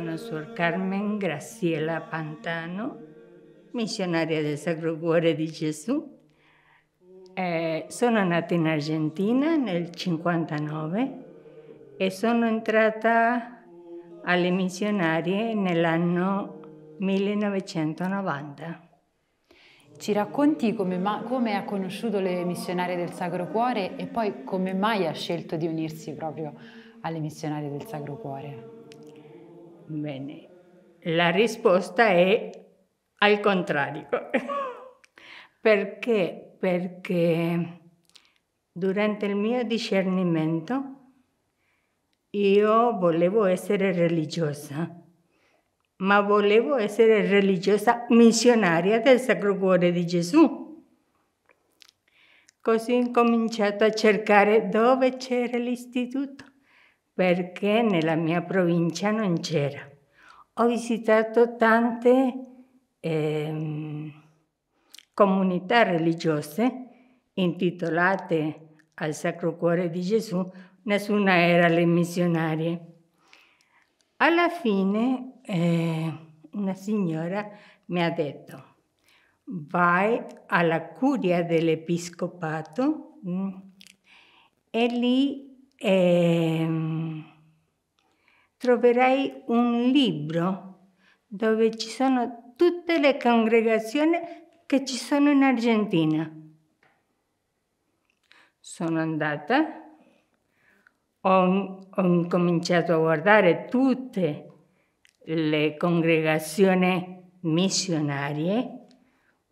hermana Suor Carmen Graciela Pantano, missionaria del Sacro Cuore di Gesù. Eh, sono nata in Argentina nel 59 e sono entrata alle missionarie nell'anno 1990. Ci racconti come, come, ha conosciuto le missionarie del Sacro Cuore e poi come mai ha scelto di unirsi proprio alle missionarie del Sacro Cuore? Bene, la risposta è al contrario. Perché? Perché durante il mio discernimento io volevo essere religiosa, ma volevo essere religiosa missionaria del Sacro Cuore di Gesù. Così ho cominciato a cercare dove c'era l'istituto, perché nella mia provincia non c'era. Ho visitato tante eh, comunità religiose intitolate al Sacro Cuore di Gesù, nessuna era le missionarie. Alla fine eh, una signora mi ha detto, vai alla curia dell'episcopato mh, mm, e lì eh, troverai un libro dove ci sono tutte le congregazioni che ci sono in Argentina. Sono andata, ho, ho cominciato a guardare tutte le congregazioni missionarie,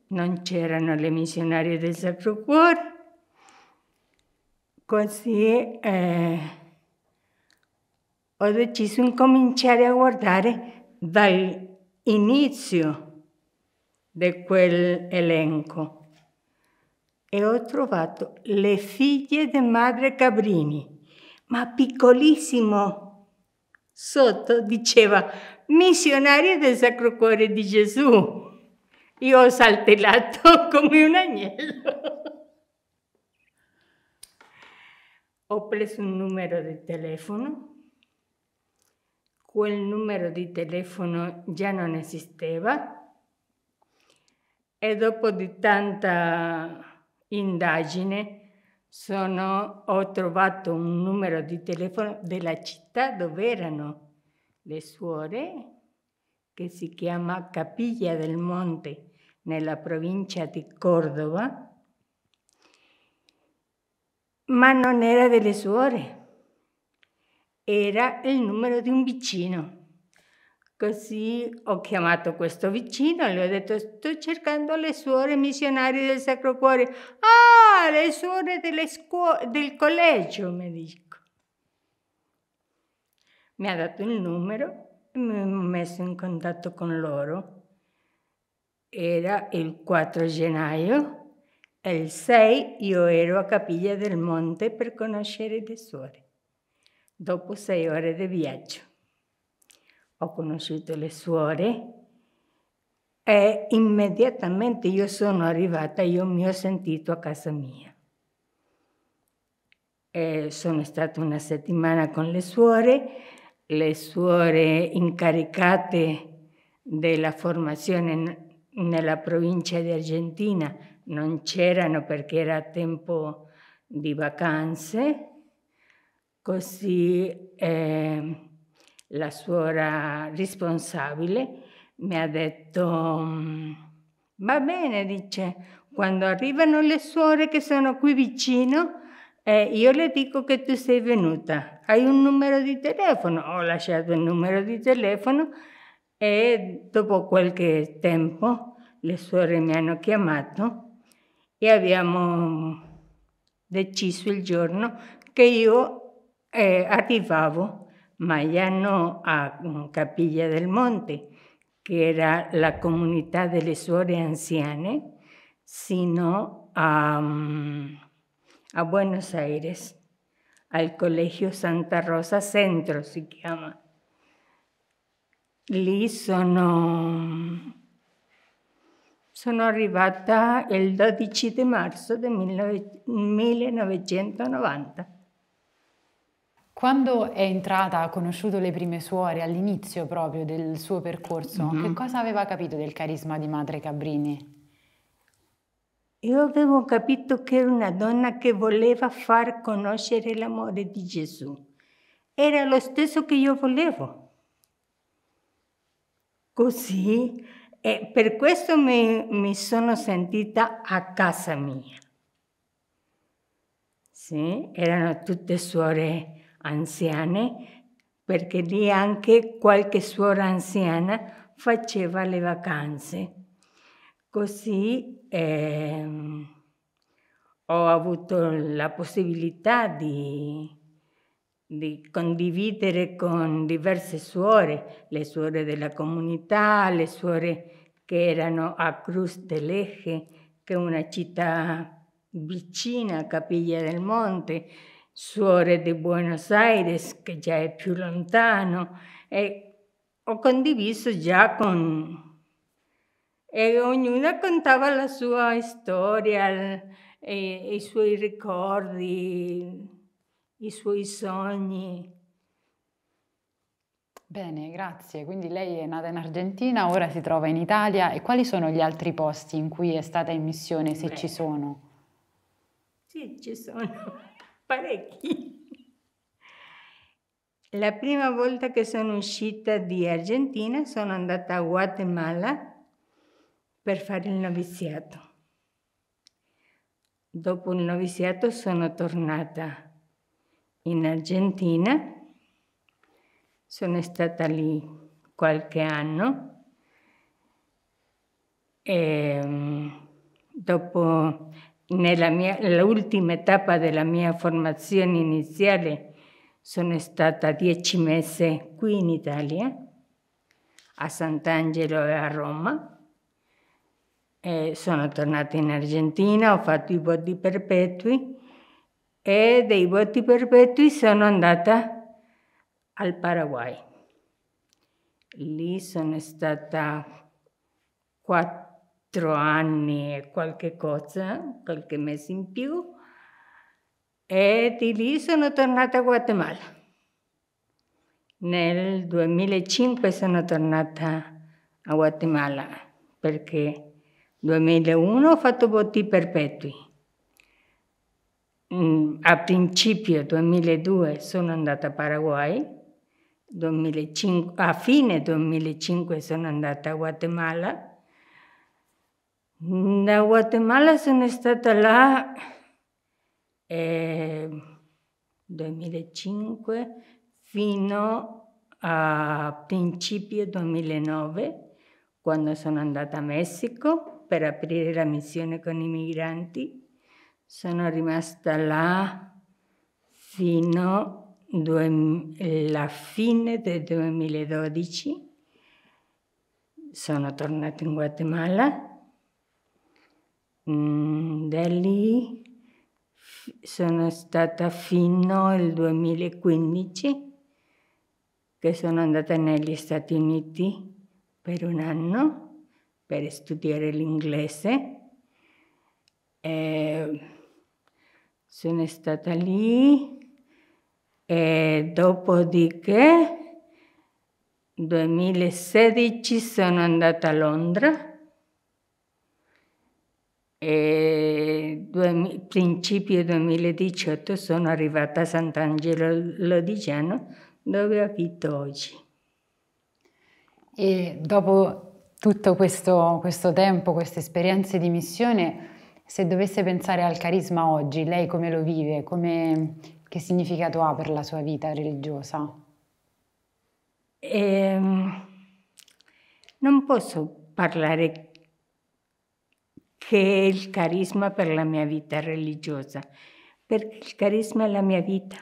non c'erano le missionarie del Sacro Cuore, così eh, ho deciso di cominciare a guardare dall'inizio di quell'elenco e ho trovato le figlie di madre Cabrini, ma piccolissimo. Sotto diceva missionaria del Sacro Cuore di Gesù. Io ho saltellato come un agnello. ho preso un numero di telefono quel numero di telefono già non esisteva e dopo di tanta indagine sono, ho trovato un numero di telefono della città dove erano le suore che si chiama Capiglia del Monte nella provincia di Cordova, ma non era delle suore era il numero di un vicino. Così ho chiamato questo vicino e gli ho detto sto cercando le suore missionarie del Sacro Cuore. Ah, le suore del collegio, mi dico. Mi ha dato il numero e mi ho messo in contatto con loro. Era il 4 gennaio e il 6 io ero a Capiglia del Monte per conoscere le suore. Dopo sei ore di viaggio ho conosciuto le suore e immediatamente io sono arrivata, io mi ho sentito a casa mia. E sono stata una settimana con le suore, le suore incaricate della formazione nella provincia di Argentina non c'erano perché era tempo di vacanze Così eh, la suora responsabile mi ha detto, mm, va bene, dice, quando arrivano le suore che sono qui vicino, eh, io le dico che tu sei venuta, hai un numero di telefono, ho lasciato il numero di telefono e dopo qualche tempo le suore mi hanno chiamato e abbiamo deciso il giorno che io eh, Mayano a mm, Capilla del Monte, que era la comunidad de suore anciane, sino mm, a, Buenos Aires, al Colegio Santa Rosa Centro, se llama. Lì sono, sono arrivata el 12 de marzo de 1990. Quando è entrata, ha conosciuto le prime suore all'inizio proprio del suo percorso, mm-hmm. che mhm. cosa aveva capito del carisma di Madre Cabrini? Io avevo capito che era una donna che voleva far conoscere l'amore di Gesù. Era lo stesso che io volevo. Così, e per questo mi, mi sono sentita a casa mia. Sì, erano tutte suore anziane, perché lì anche qualche suora anziana faceva le vacanze. Così ehm, ho avuto la possibilità di, di condividere con diverse suore, le suore della comunità, le suore che erano a Cruz del Eje, che è una città vicina a Capiglia del Monte, suore di Buenos Aires, che già è più lontano, e ho condiviso già con... E ognuna contava la sua storia, e, i suoi ricordi, i suoi sogni. Bene, grazie. Quindi lei è nata in Argentina, ora si trova in Italia e quali sono gli altri posti in cui è stata in missione, se Beh. ci sono? Sì, ci sono parecchi. La prima volta che sono uscita di Argentina sono andata a Guatemala per fare il noviziato. Dopo il noviziato sono tornata in Argentina, sono stata lì qualche anno e ehm, dopo nella mia, nell'ultima tappa della mia formazione iniziale sono stata dieci mesi qui in Italia, a Sant'Angelo e a Roma. E sono tornata in Argentina, ho fatto i voti perpetui e dei voti perpetui sono andata al Paraguay. Lì sono stata quattro anni e qualche cosa, qualche mese in più, e di lì sono tornata a Guatemala. Nel 2005 sono tornata a Guatemala perché nel 2001 ho fatto voti perpetui. Mm, a principio 2002 sono andata a Paraguay, 2005, a fine 2005 sono andata a Guatemala Mm, da Guatemala sono stata là nel 2005 fino a principio 2009, quando sono andata a Messico per aprire la missione con i migranti. Sono rimasta là fino alla fine del 2012. Sono tornata in Guatemala Mm, da lì sono stata fino al 2015 che sono andata negli Stati Uniti per un anno per studiare l'inglese. E sono stata lì e dopodiché nel 2016 sono andata a Londra e due, principio 2018 sono arrivata a Sant'Angelo Lodigiano dove abito oggi. E dopo tutto questo, questo tempo, queste esperienze di missione, se dovesse pensare al carisma oggi, lei come lo vive, come, che significato ha per la sua vita religiosa? Eh, non posso parlare che è il carisma per la mia vita religiosa, perché il carisma è la mia vita,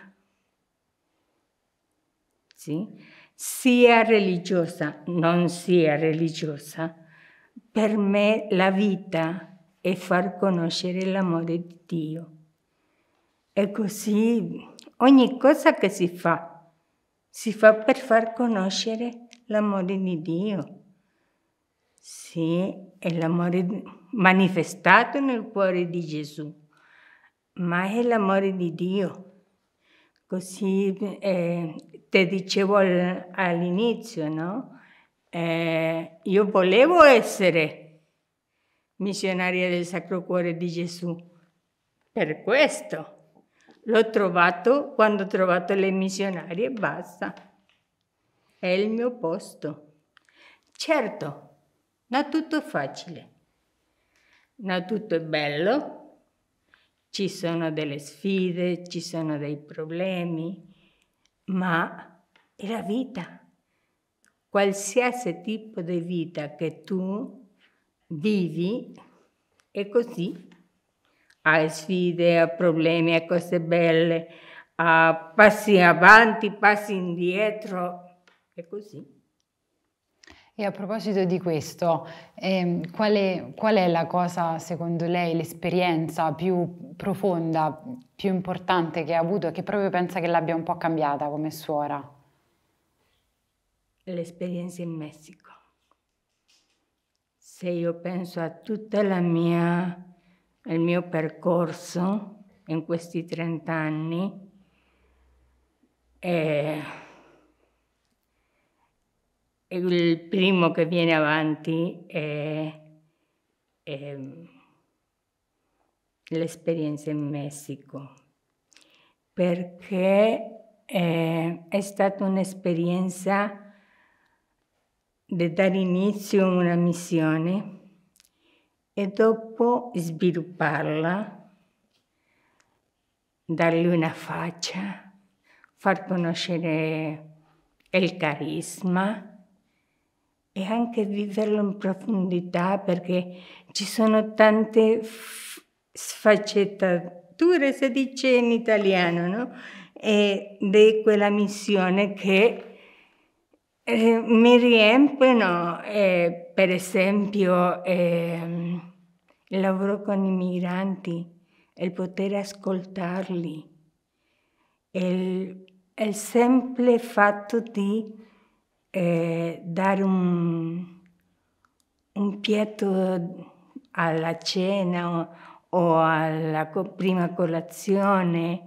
sì? sia religiosa, non sia religiosa, per me la vita è far conoscere l'amore di Dio. E così ogni cosa che si fa, si fa per far conoscere l'amore di Dio. Sì, è l'amore manifestato nel cuore di Gesù, ma è l'amore di Dio. Così eh, te dicevo all'inizio, no? Eh, io volevo essere missionaria del Sacro Cuore di Gesù, per questo. L'ho trovato quando ho trovato le missionarie e basta. È il mio posto. Certo, No tutto è facile, no tutto è bello, ci sono delle sfide, ci sono dei problemi, ma è la vita. Qualsiasi tipo di vita che tu vivi è così. Ha sfide, ha problemi, ha cose belle, ha passi avanti, passi indietro, è così. E a proposito di questo, eh, qual, è, qual, è, la cosa, secondo lei, l'esperienza più profonda, più importante che ha avuto e che proprio pensa che l'abbia un po' cambiata come suora? L'esperienza in Messico. Se io penso a tutto il mio percorso in questi 30 anni, eh, il primo che viene avanti è, è l'esperienza in Messico, perché è, è stata un'esperienza di dare inizio a una missione e dopo svilupparla, dargli una faccia, far conoscere il carisma e anche viverlo in profondità perché ci sono tante f- sfaccettature, si dice in italiano, no? E di quella missione che eh, mi riempiono, eh, per esempio, eh, il lavoro con i migranti, il poter ascoltarli, il, il semplice fatto di eh, dare un, un, piatto alla cena o, o alla co- prima colazione,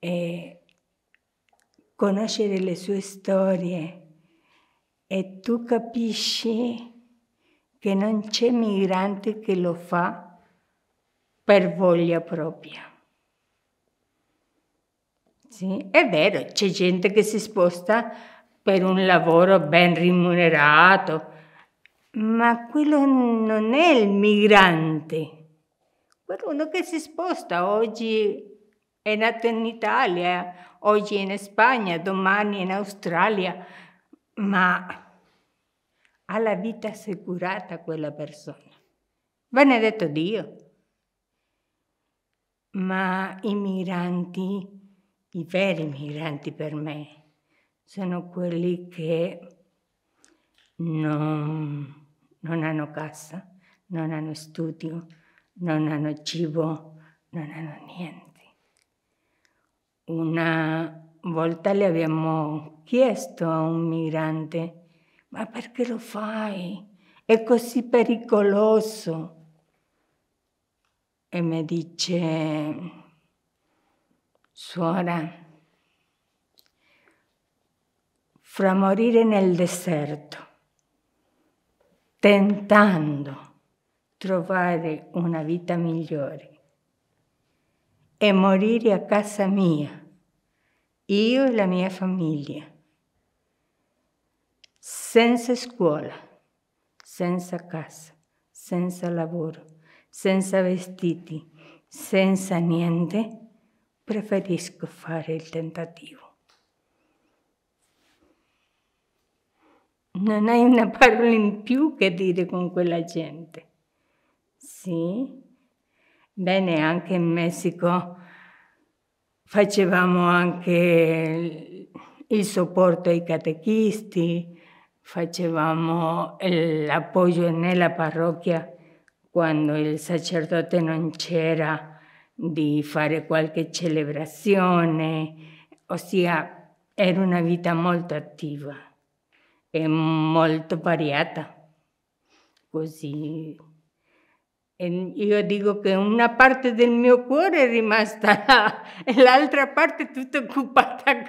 eh, conoscere le sue storie e tu capisci che non c'è migrante che lo fa per voglia propria. Sì, è vero, c'è gente che si sposta per un lavoro ben rimunerato. ma quello non è il migrante, quello che si sposta oggi è nato in Italia, oggi in Spagna, domani in Australia, ma ha la vita assicurata quella persona. Benedetto Dio. Ma i migranti, i veri migranti per me, sono quelli che non, non hanno casa, non hanno studio, non hanno cibo, non hanno niente. Una volta le abbiamo chiesto a un migrante, ma perché lo fai? È così pericoloso. E mi dice, suora, fra morire nel deserto, tentando trovare una vita migliore e morire a casa mia, io e la mia famiglia, senza scuola, senza casa, senza lavoro, senza vestiti, senza niente, preferisco fare il tentativo. Non hai una parola in più che dire con quella gente. Sì. Bene, anche in Messico facevamo anche il supporto ai catechisti, facevamo l'appoggio nella parrocchia quando il sacerdote non c'era di fare qualche celebrazione, ossia era una vita molto attiva è molto variata. Così e io dico che una parte del mio cuore è rimasta là e l'altra parte tutta occupata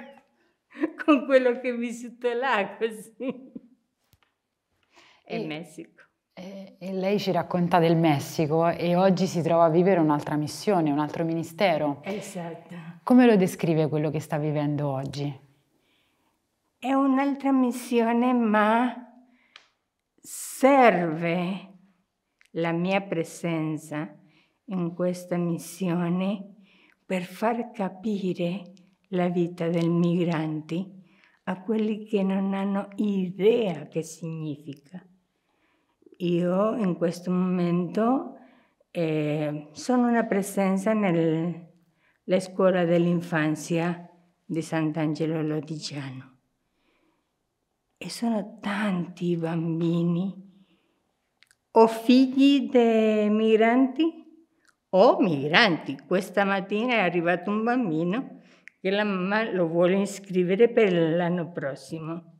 con quello che ho vissuto là, così. E, e Messico. E, e lei ci racconta del Messico e oggi si trova a vivere un'altra missione, un altro ministero. Esatto. Come lo descrive quello che sta vivendo oggi? è un'altra missione, ma serve la mia presenza in questa missione per far capire la vita del migrante a quelli che non hanno idea che significa. Io in questo momento eh, sono una presenza nella scuola dell'infanzia di Sant'Angelo Lodigiano. E sono tanti i bambini o figli di migranti o migranti. Questa mattina è arrivato un bambino che la mamma lo vuole iscrivere per l'anno prossimo.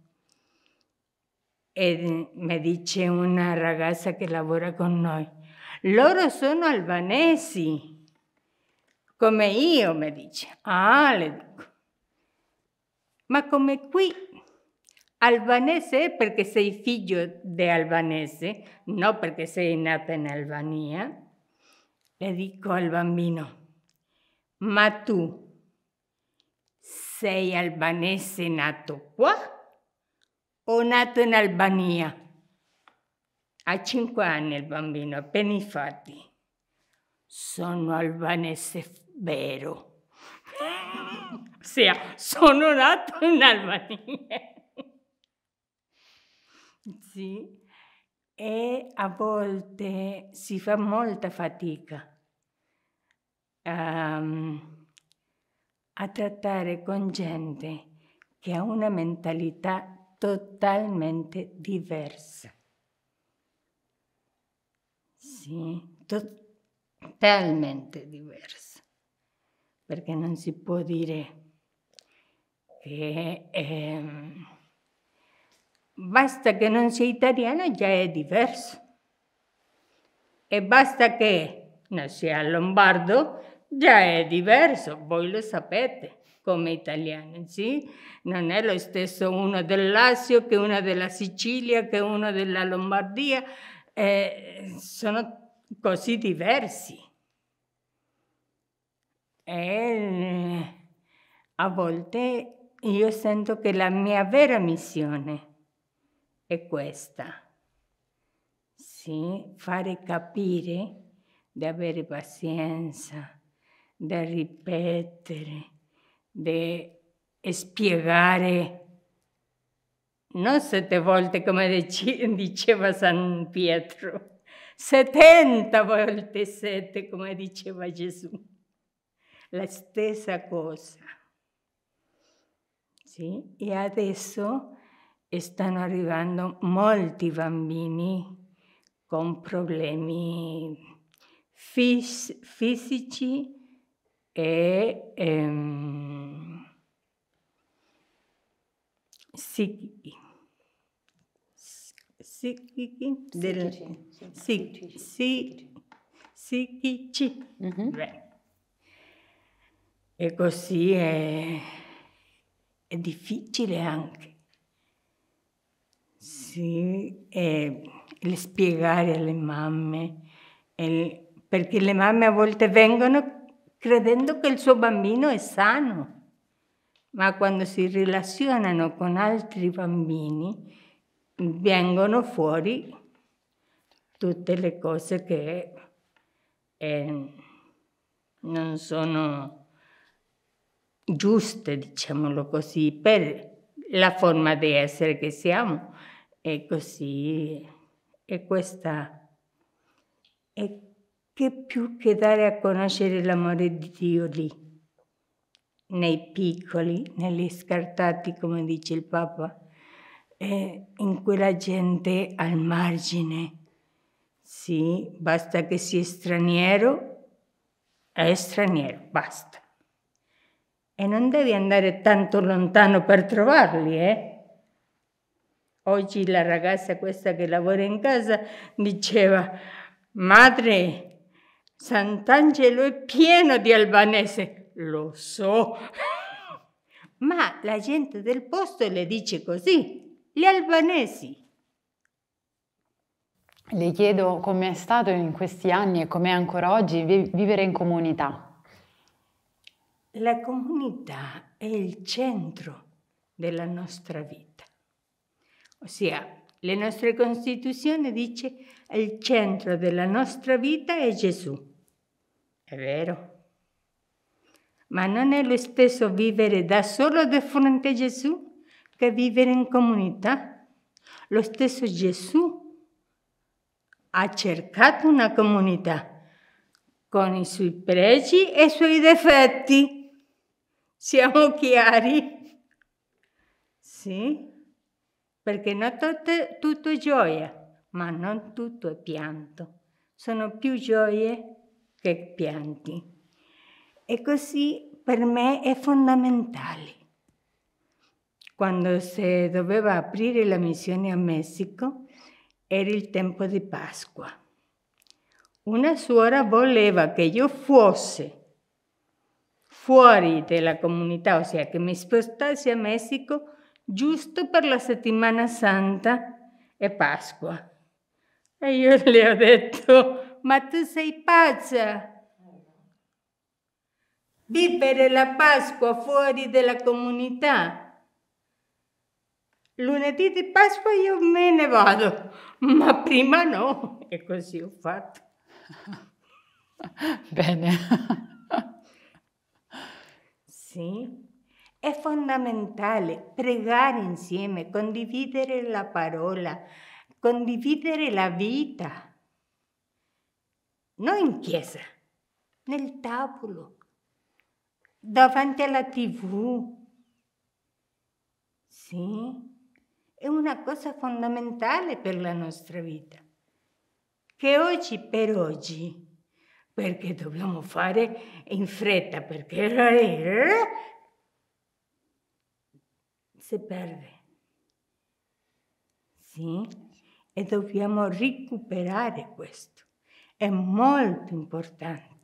E mi dice una ragazza che lavora con noi, loro sono albanesi, come io, mi dice. Ah, le dico. Ma come qui albanese porque sei hijo de albanese, no porque sei nata en Albania, le dico al bambino, ma tu sei albanese nato qua o nato en Albania? A cinco años el bambino, penifati infatti, sono albanese vero. o sea, sono nato en Albania. Sì, e a volte si fa molta fatica a, ehm, a trattare con gente che ha una mentalità totalmente diversa. Sì, totalmente diversa, perché non si può dire che... Eh, Basta che non sia italiano già è diverso. E basta che non sia lombardo, già è diverso. Voi lo sapete come italiano, sì? Non è lo stesso uno del Lazio che uno della Sicilia, che uno della Lombardia. Eh, sono così diversi. E eh, a volte io sento che la mia vera missione è questa. Sì, fare capire, di avere pazienza, di ripetere, di spiegare non sette volte come diceva San Pietro, settanta volte sette come diceva Gesù. La stessa cosa. Sì? E adesso stanno arrivando molti bambini con problemi fis- fisici e ehm, psichici. Psichici, del, psichici. Psichici. psichici. Mm-hmm. E così è, è difficile anche sì, e le spiegare alle mamme, e, perché le mamme a volte vengono credendo che il suo bambino è sano, ma quando si relazionano con altri bambini vengono fuori tutte le cose che eh, non sono giuste, diciamolo così, per la forma di essere che siamo. E così, e questa E che più che dare a conoscere l'amore di Dio lì nei piccoli, negli scartati, come dice il Papa, eh, in quella gente al margine. Sì, basta che sia straniero, è straniero, basta. E non devi andare tanto lontano per trovarli, eh? Oggi la ragazza questa che lavora in casa diceva, madre, Sant'Angelo è pieno di albanese. Lo so. Ma la gente del posto le dice così, gli albanesi. Le chiedo com'è stato in questi anni e com'è ancora oggi vivere in comunità. La comunità è il centro della nostra vita. O sea, nostre costituzioni Costituzione dice il centro della nostra vita è Gesù. È vero. Ma non è lo stesso vivere da solo di fronte a Gesù che vivere in comunità. Lo stesso Gesù ha cercato una comunità con i suoi pregi e i suoi difetti. Siamo chiari? Sì? perché non tutto, tutto è gioia, ma non tutto è pianto. Sono più gioie che pianti. E così per me è fondamentale. Quando si doveva aprire la missione a Messico, era il tempo di Pasqua. Una suora voleva che io fosse fuori della comunità, ossia che mi spostassi a Messico giusto per la settimana santa e Pasqua. E io le ho detto, ma tu sei pazza! Vivere la Pasqua fuori dalla comunità. Lunedì di Pasqua io me ne vado, ma prima no. E così ho fatto. Bene. sì. È fondamentale pregare insieme, condividere la parola, condividere la vita. Non in chiesa, nel tavolo, davanti alla tv. Sì, è una cosa fondamentale per la nostra vita, che oggi per oggi, perché dobbiamo fare in fretta, perché eh, si perde. Sì? E dobbiamo recuperare questo. È molto importante.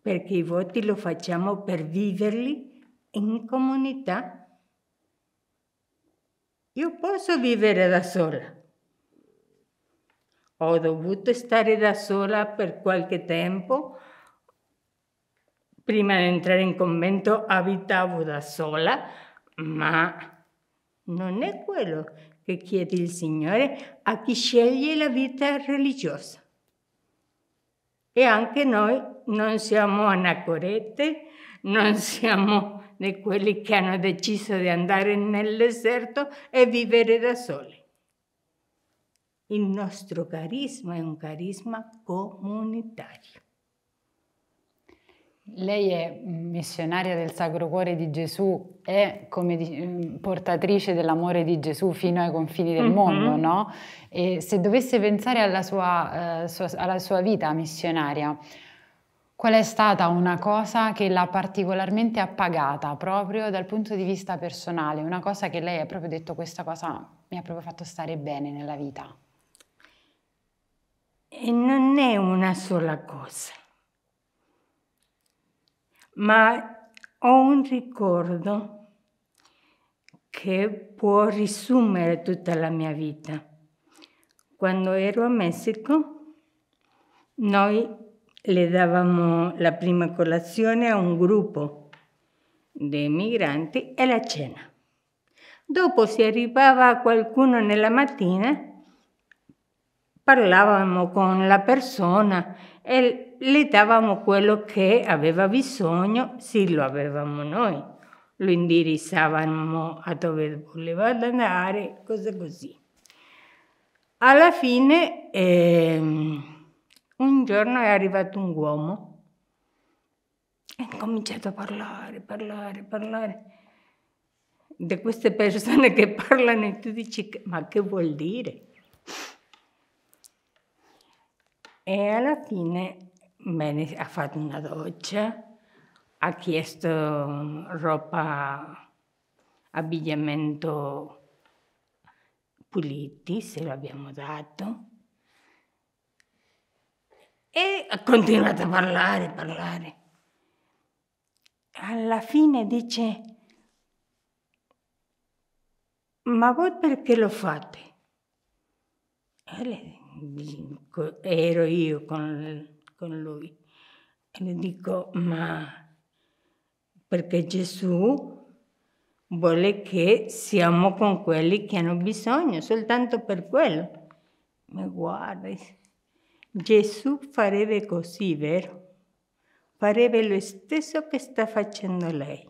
Perché i voti lo facciamo per viverli in comunità. Io posso vivere da sola. Ho dovuto stare da sola per qualche tempo. Prima di entrare in convento abitavo da sola, ma non è quello che chiede il Signore a chi sceglie la vita religiosa. E anche noi non siamo anacorete, non siamo di quelli che hanno deciso di andare nel deserto e vivere da soli. Il nostro carisma è un carisma comunitario. Lei è missionaria del Sacro Cuore di Gesù e come di, mm, portatrice dell'amore di Gesù fino ai confini del mm-hmm. mondo, no? E se dovesse pensare alla sua, eh, sua, alla sua vita missionaria, qual è stata una cosa che l'ha particolarmente appagata proprio dal punto di vista personale? Una cosa che lei ha proprio detto questa cosa mi ha proprio fatto stare bene nella vita? E non è una sola cosa ma ho un ricordo che può risumere tutta la mia vita. Quando ero a Messico, noi le davamo la prima colazione a un gruppo di migranti e la cena. Dopo, se arrivava qualcuno nella mattina, parlavamo con la persona e le davamo quello che aveva bisogno, sì lo avevamo noi, lo indirizzavamo a dove voleva andare, cose così. Alla fine ehm, un giorno è arrivato un uomo e ha cominciato a parlare, parlare, parlare. Di queste persone che parlano e tu dici ma che vuol dire? E alla fine bene, ha fatto una doccia, ha chiesto mm, roba, abbigliamento puliti, se lo abbiamo dato. E ha continuato a parlare, parlare. Alla fine dice, ma voi perché lo fate? E lei dice, ero io con, con lui. E le dico, ma perché Gesù vuole che siamo con quelli che hanno bisogno, soltanto per quello. Ma guarda, Gesù farebbe così, vero? Farebbe lo stesso che sta facendo lei.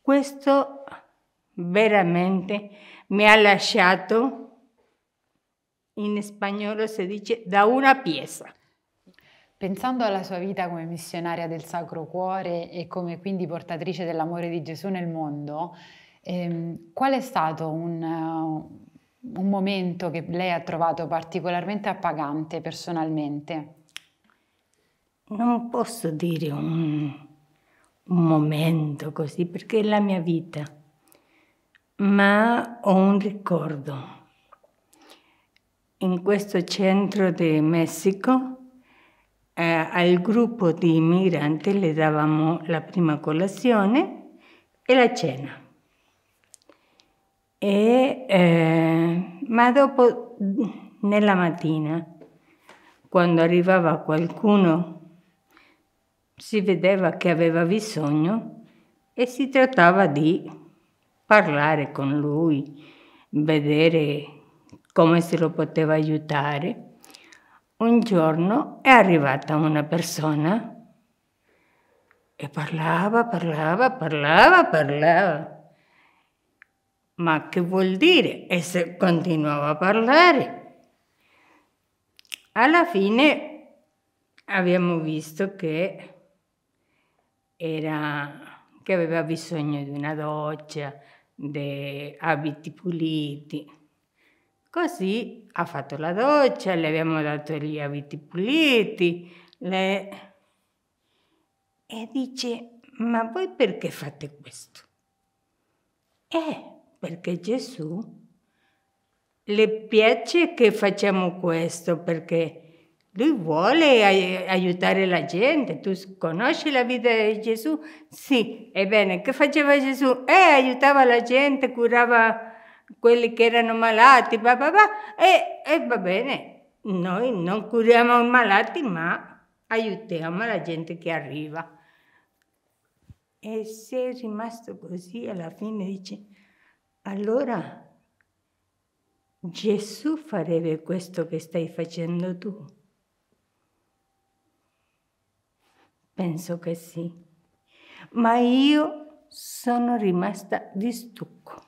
Questo veramente mi ha lasciato in spagnolo si dice da una pieza. Pensando alla sua vita come missionaria del Sacro Cuore e come quindi portatrice dell'amore di Gesù nel mondo, ehm, qual è stato un, uh, un, momento che lei ha trovato particolarmente appagante personalmente? Non posso dire un, un momento così perché è la mia vita, ma ho un ricordo in questo centro di Messico eh, al gruppo di immigranti le davamo la prima colazione e la cena. E, eh, ma dopo, nella mattina, quando arrivava qualcuno, si vedeva che aveva bisogno e si trattava di parlare con lui, vedere come se lo poteva aiutare. Un giorno è arrivata una persona e parlava, parlava, parlava, parlava. Ma che vuol dire? E se continuava a parlare. Alla fine abbiamo visto che, era, che aveva bisogno di una doccia, di abiti puliti. Così ha fatto la doccia, le abbiamo dato gli abiti puliti. Le... E dice, ma voi perché fate questo? Eh, perché Gesù le piace che facciamo questo, perché lui vuole ai- aiutare la gente. Tu conosci la vita di Gesù? Sì, ebbene, che faceva Gesù? Eh, aiutava la gente, curava quelli che erano malati, bah bah bah, e, e va bene, noi non curiamo i malati, ma aiutiamo la gente che arriva. E se è rimasto così, alla fine dice, allora Gesù farebbe questo che stai facendo tu? Penso che sì, ma io sono rimasta di stucco.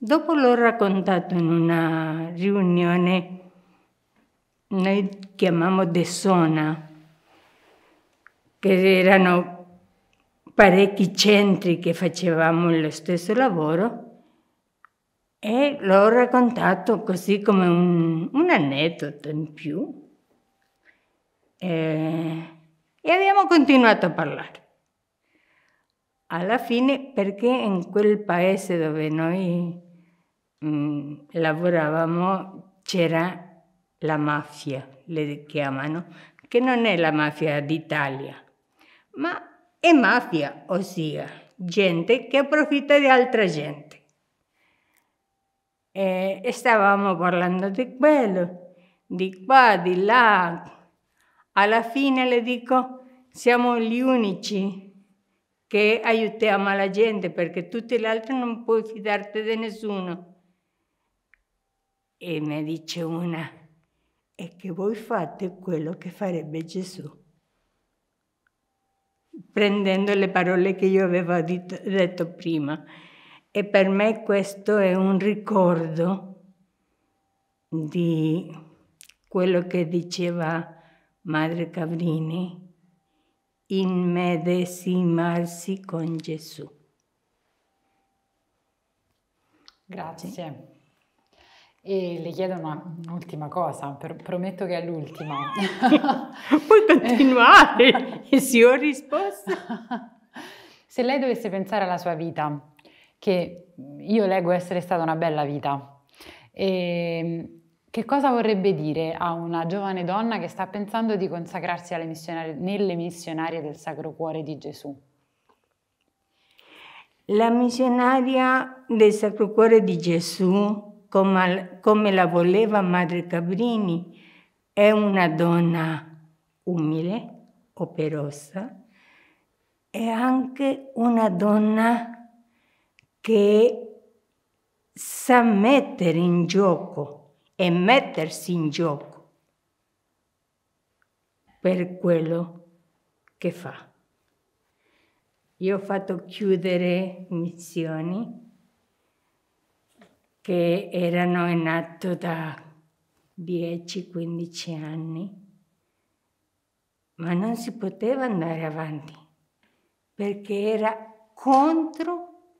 Dopo l'ho raccontato in una riunione, noi De Sona, che erano parecchi centri che facevamo lo stesso lavoro, e l'ho raccontato così come un, un aneddoto in più. E, eh, e abbiamo continuato a parlare. Alla fine, perché in quel paese dove noi Mm, lavoravamo c'era la mafia, le chiamano, che non è la mafia d'Italia, ma è mafia, ossia gente che approfitta di altra gente. E stavamo parlando di quello, di qua, di là. Alla fine le dico, siamo gli unici che aiutiamo la gente perché tutti gli altri non puoi fidarti di nessuno. E mi dice una, è che voi fate quello che farebbe Gesù. Prendendo le parole che io avevo dito, detto prima. E per me questo è un ricordo di quello che diceva Madre Cabrini, immedesimarsi con Gesù. Grazie. Grazie e le chiedo una, un'ultima cosa, per, prometto che è l'ultima. Puoi continuare, e se ho risposto. Se lei dovesse pensare alla sua vita, che io leggo essere stata una bella vita, ehm, che cosa vorrebbe dire a una giovane donna che sta pensando di consacrarsi missionarie, nelle missionarie del Sacro Cuore di Gesù? La missionaria del Sacro Cuore di Gesù come la voleva Madre Cabrini, è una donna umile, operosa, è anche una donna che sa mettere in gioco e mettersi in gioco per quello che fa. Io ho fatto chiudere missioni che erano in atto da 10-15 anni, ma non si poteva andare avanti perché era contro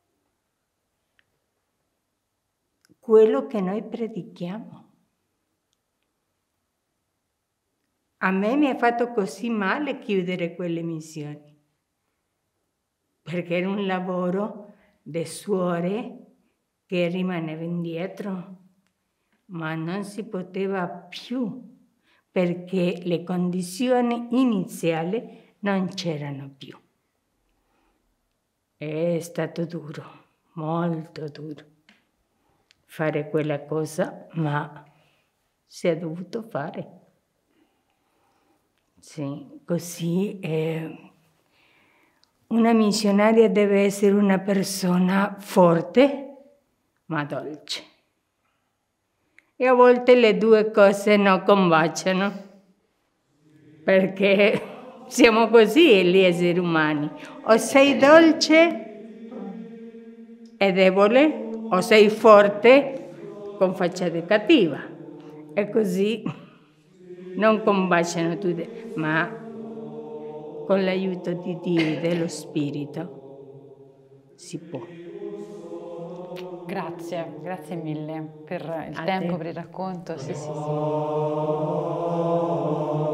quello che noi predichiamo. A me mi ha fatto così male chiudere quelle missioni, perché era un lavoro di suore che rimaneva indietro, ma non si poteva più perché le condizioni iniziali non c'erano più. È stato duro, molto duro fare quella cosa, ma si è dovuto fare. Sì, così eh, una missionaria deve essere una persona forte, ma dolce. E a volte le due cose non combaciano, perché siamo così gli esseri umani. O sei dolce e debole, o sei forte con faccia di cattiva. E così non combaciano tutte, ma con l'aiuto di Dio e dello Spirito si può. Grazie, grazie mille per il A tempo, te. per il racconto. Sì, sì, sì.